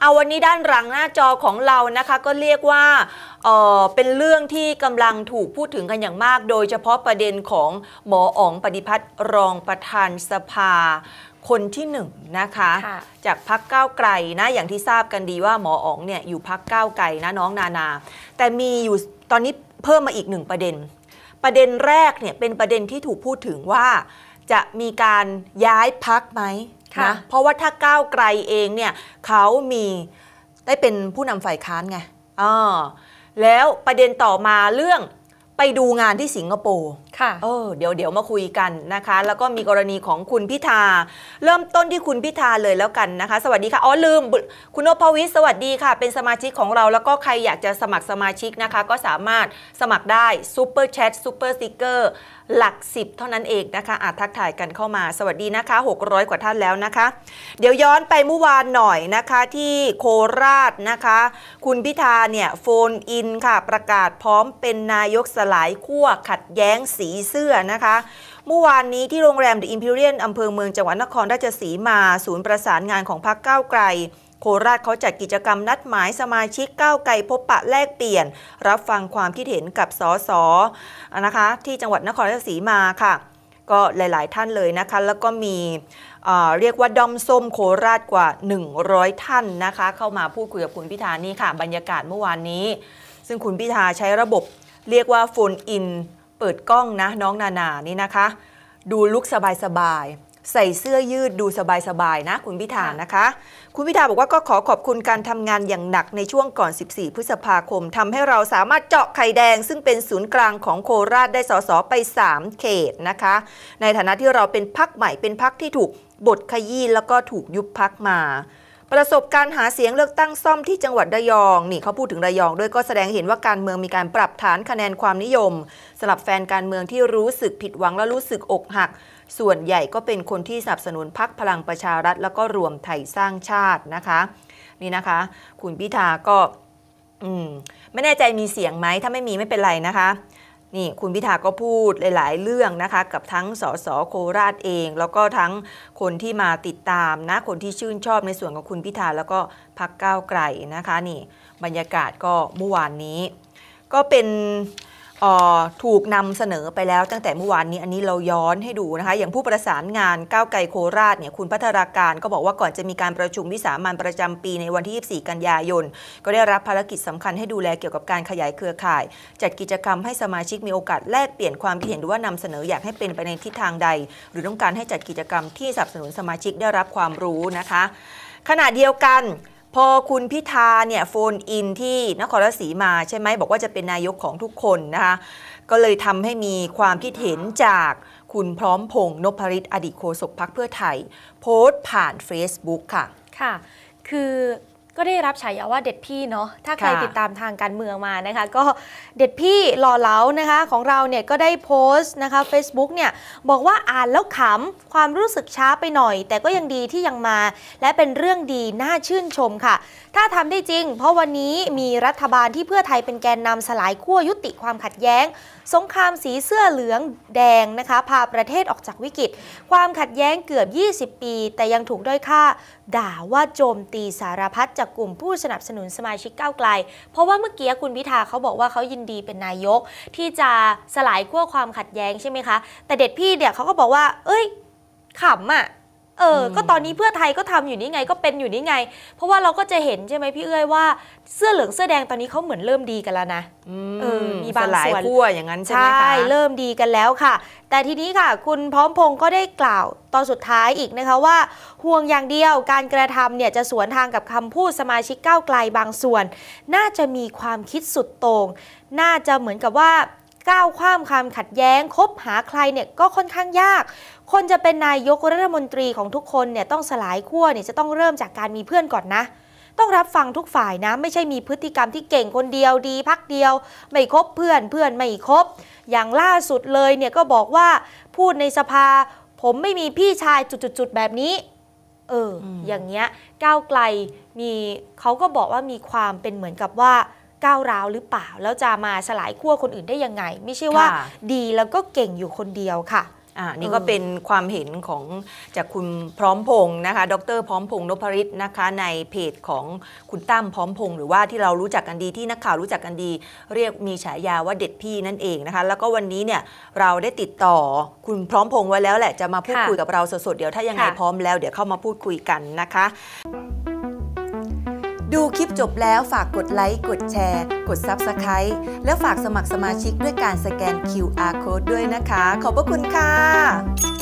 เอาวันนี้ด้านหลังหน้าจอของเรานะคะก็เรียกว่าเเป็นเรื่องที่กำลังถูกพูดถึงกันอย่างมาก โดยเฉพาะประเด็นของหมออ๋องปฏิพัฒน์รองประธานสภาคนที่หนึ่งนะคะคะ จากพักก้าวไกลนะอย่างที่ทราบกันดีว่าหมออ๋องเนี่ยอยู่พักก้าวไกลนะน้องนานา แต่มีอยู่ตอนนี้เพิ่มมาอีกหนึ่งประเด็น ประเด็นแรกเนี่ยเป็นประเด็นที่ถูกพูดถึงว่าจะมีการย้ายพักไหมนะเพราะว่าถ้าก้าวไกลเองเนี่ยเขามีได้เป็นผู้นำฝ่ายค้านไงอ๋อแล้วประเด็นต่อมาเรื่องไปดูงานที่สิงคโปร์ ค่ะ เออเดี๋ยวเดี๋ยวมาคุยกันนะคะ แล้วก็มีกรณีของคุณพิธาเริ่มต้นที่คุณพิธาเลยแล้วกันนะคะ สวัสดีค่ะอ๋อลืมคุณนพวิศสวัสดีค่ะ เป็นสมาชิกของเราแล้วก็ใครอยากจะสมัครสมาชิกนะคะ ก็สามารถสมัครได้ซูเปอร์แชทซูเปอร์สติกเกอร์หลัก 10 เท่านั้นเองนะคะอาจทักทายกันเข้ามาสวัสดีนะคะ 600 กว่าท่านแล้วนะคะ เดี๋ยวย้อนไปเมื่อวานหน่อยนะคะที่โคราชนะคะ คุณพิธาเนี่ย โฟนอินค่ะ ประกาศพร้อมเป็นนายกสลายขั้วขัดแย้งสีเสื้อนะคะเมื่อวานนี้ที่โรงแรมเดอะอิมพีเรียนอำเภอเมือง จังหวัดนครราชสีมาศูนย์ประสานงานของพรรคก้าวไกลโคราชเขาจัดกิจกรรมนัดหมายสมาชิกก้าวไกลพบปะแลกเปลี่ยน รับฟังความคิดเห็นกับสสนะคะที่จังหวัดนครราชสีมาค่ะ ก็หลาย ๆ ท่านเลยนะคะแล้วก็มีเรียกว่าดอมส้มโคราชกว่า 100 ท่านนะคะ เข้ามาพูดคุยกับคุณพิธานี่ค่ะ บรรยากาศเมื่อวานนี้ ซึ่งคุณพิธาใช้ระบบเรียกว่าโฟนอินเปิดกล้องนะน้องนานานี่นะคะ ดูลุกสบายๆใส่เสื้อยืดดูสบายๆนะคุณพิธานะคะ คุณพิธาบอกว่าก็ขอขอบคุณการทำงานอย่างหนักในช่วงก่อน 14 พฤษภาคมทำให้เราสามารถเจาะไข่แดง ซึ่งเป็นศูนย์กลางของโคราช ได้สสไป 3 เขตนะคะ ในฐานะที่เราเป็นพักใหม่เป็นพักที่ถูกบทขยี้แล้วก็ถูกยุบพักมา ประสบการหาเสียงเลือกตั้งซ่อมที่จังหวัดระยองนี่เขาพูดถึงระยองด้วยก็แสดงเห็นว่าการเมืองมีการปรับฐานคะแนนความนิยมสำหรับแฟนการเมืองที่รู้สึกผิดหวังและรู้สึกอกหักส่วนใหญ่ก็เป็นคนที่สนับสนุนพักพลังประชารัฐแล้วก็รวมไทยสร้างชาตินะคะ นี่นะคะ คุณพิธาก็ไม่แน่ใจมีเสียงไหมถ้าไม่มีไม่เป็นไรนะคะนี่คุณพิธาก็พูดหลายๆเรื่องนะคะกับทั้งสสโคราชเอง แล้วก็ทั้งคนที่มาติดตามนะคนที่ชื่นชอบในส่วนของคุณพิธาแล้วก็พักก้าวไกลนะคะ นี่บรรยากาศก็เมื่อวานนี้ก็เป็นถูกนำเสนอไปแล้วตั้งแต่เมื่อวานนี้ อันนี้เราย้อนให้ดูนะคะ อย่างผู้ประสานงานก้าวไกลโคราชเนี่ยคุณพัทราการก็บอกว่าก่อนจะมีการประชุมวิสามันประจำปีในวันที่ 24 กันยายน ก็ได้รับภารกิจสำคัญให้ดูแลเกี่ยวกับการขยายเครือข่าย จัดกิจกรรมให้สมาชิกมีโอกาสแลกเปลี่ยนความคิดเห็นหรือว่านำเสนออยากให้เป็นไปในทิศทางใด หรือต้องการให้จัดกิจกรรมที่สนับสนุนสมาชิกได้รับความรู้นะคะ ขณะเดียวกันพอคุณพิธาเนี่ยโฟนอินที่นครราชสีมาใช่ไหมบอกว่าจะเป็นนายกของทุกคนนะคะก็เลยทำให้มีความคิดเห็นจากคุณพร้อมพงษ์นพริตอดีตโฆษกพักเพื่อไทยโพสต์ผ่าน Facebook ค่ะค่ะ คือก็ได้รับฉายาว่าเด็ดพี่เนาะ ถ้าใครติดตามทางการเมืองมานะคะ ก็เด็ดพี่หล่อเหลานะคะของเราเนี่ยก็ได้โพสต์นะคะ Facebook เนี่ยบอกว่าอ่านแล้วขำ ความรู้สึกช้าไปหน่อย แต่ก็ยังดีที่ยังมา และเป็นเรื่องดีน่าชื่นชมค่ะ ถ้าทำได้จริง เพราะวันนี้มีรัฐบาลที่เพื่อไทยเป็นแกนนำสลายขั้วยุติความขัดแย้งสงครามสีเสื้อเหลืองแดงนะคะพาประเทศออกจากวิกฤตความขัดแย้งเกือบ 20 ปี แต่ยังถูกด้อยค่า ด่าว่าโจมตีสารพัดจากกลุ่มผู้สนับสนุนสมาชิกก้าวไกล เพราะว่าเมื่อกี้คุณพิธาเขาบอกว่าเขายินดีเป็นนายก ที่จะสลายขั้วความขัดแย้งใช่ไหมคะ แต่เด็ดพี่เดี๋ยเขาก็บอกว่า เอ้ยขำอะ่ะเออ ก็ตอนนี้เพื่อไทยก็ทำอยู่นี่ไง ก็เป็นอยู่นี่ไง เพราะว่าเราก็จะเห็นใช่ไหมพี่เอ้ยว่า เสื้อเหลืองเสื้อแดงตอนนี้เขาเหมือนเริ่มดีกันแล้วนะเออมีบางส่วนขั้วอย่างนั้นใช่ไหมคะใช่ เริ่มดีกันแล้วค่ะ แต่ทีนี้ค่ะ คุณพร้อมพงศ์ก็ได้กล่าวตอนสุดท้ายอีกนะคะว่า ห่วงอย่างเดียวการกระทำเนี่ยจะสวนทางกับคำพูดสมาชิกก้าวไกลบางส่วน น่าจะมีความคิดสุดโต่งน่าจะเหมือนกับว่าก้าวข้ามความขัดแย้งคบหาใครเนี่ยก็ค่อนข้างยาก คนจะเป็นนายกรัฐมนตรีของทุกคนเนี่ยต้องสลายขั้วเนี่ยจะต้องเริ่มจากการมีเพื่อนก่อนนะ ต้องรับฟังทุกฝ่ายนะ ไม่ใช่มีพฤติกรรมที่เก่งคนเดียวดีพักเดียว ไม่คบเพื่อนเพื่อนไม่คบ อย่างล่าสุดเลยเนี่ยก็บอกว่าพูดในสภา ผมไม่มีพี่ชายจุดๆแบบนี้เอออย่างเงี้ยก้าวไกลมีเขาก็บอกว่ามีความเป็นเหมือนกับว่าก้าวร้าวหรือเปล่า แล้วจะมาสลายขั้วคนอื่นได้ยังไง ไม่ใช่ว่าดีแล้วก็เก่งอยู่คนเดียวค่ะอ่านี่ก็เป็นความเห็นของจากคุณพร้อมพงศ์นะคะ ดรพร้อมพงศ์นพริศนะคะ ในเพจของคุณตั้มพร้อมพงศ์หรือว่าที่เรารู้จักกันดีที่นักข่าวรู้จักกันดีเรียกมีฉายาว่าเด็ดพี่นั่นเองนะคะ แล้วก็วันนี้เนี่ยเราได้ติดต่อคุณพร้อมพงศ์ไว้แล้วแหละจะมาพูดคุยกับเราสดๆเดี๋ยวถ้ายังไงพร้อมแล้วเดี๋ยวเข้ามาพูดคุยกันนะคะดูคลิปจบแล้วฝากกดไลค์ กดแชร์ กด Subscribe แล้วฝากสมัครสมาชิกด้วยการสแกน QR Code ด้วยนะคะ ขอบพระคุณค่ะ